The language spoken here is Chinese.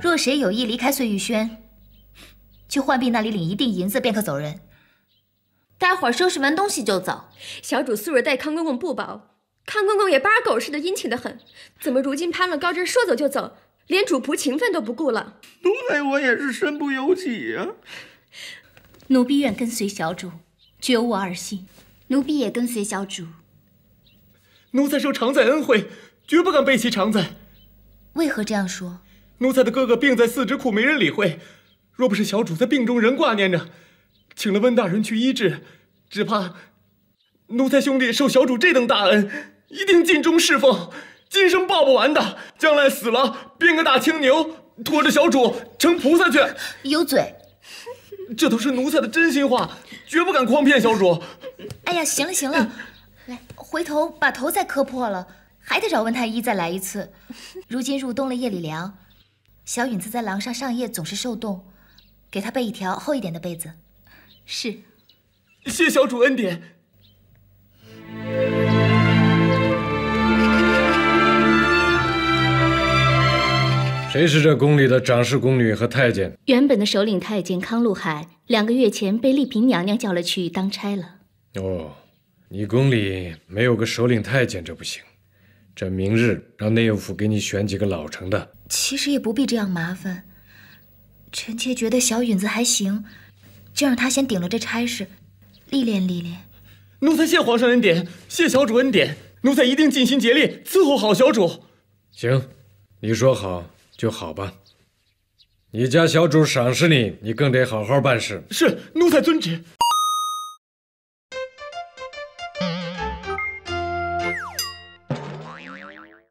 若谁有意离开碎玉轩，去浣碧那里领一锭银子便可走人。待会儿收拾完东西就走。小主素日待康公公不薄，康公公也八狗似的殷勤的很，怎么如今攀了高枝说走就走，连主仆情分都不顾了？奴才我也是身不由己呀。奴婢愿跟随小主，绝无二心。奴婢也跟随小主。奴才受常在恩惠，绝不敢背弃常在。为何这样说？奴才的哥哥病在四肢苦，没人理会。若不是小主在病中仍挂念着，请了温大人去医治，只怕奴才兄弟受小主这等大恩，一定尽忠侍奉，今生报不完的。将来死了，变个大青牛，驮着小主成菩萨去。有嘴！这都是奴才的真心话，绝不敢诓骗小主。哎呀，行了行了，来，回头把头再磕破了。还得找温太医再来一次。如今入冬了，夜里凉，小允子在廊上上夜总是受冻，给他备一条厚一点的被子。是，谢小主恩典。谁是这宫里的掌事宫女和太监？原本的首领太监康禄海，两个月前被丽嫔娘娘叫了去当差了。哦，你宫里没有个首领太监，这不行。朕明日让内务府给你选几个老成的。其实也不必这样麻烦，臣妾觉得小允子还行，就让他先顶了这差事，历练历练。奴才谢皇上恩典，谢小主恩典，奴才一定尽心竭力伺候好小主。行，你说好就好吧。你家小主赏识你，你更得好好办事。是，奴才遵旨。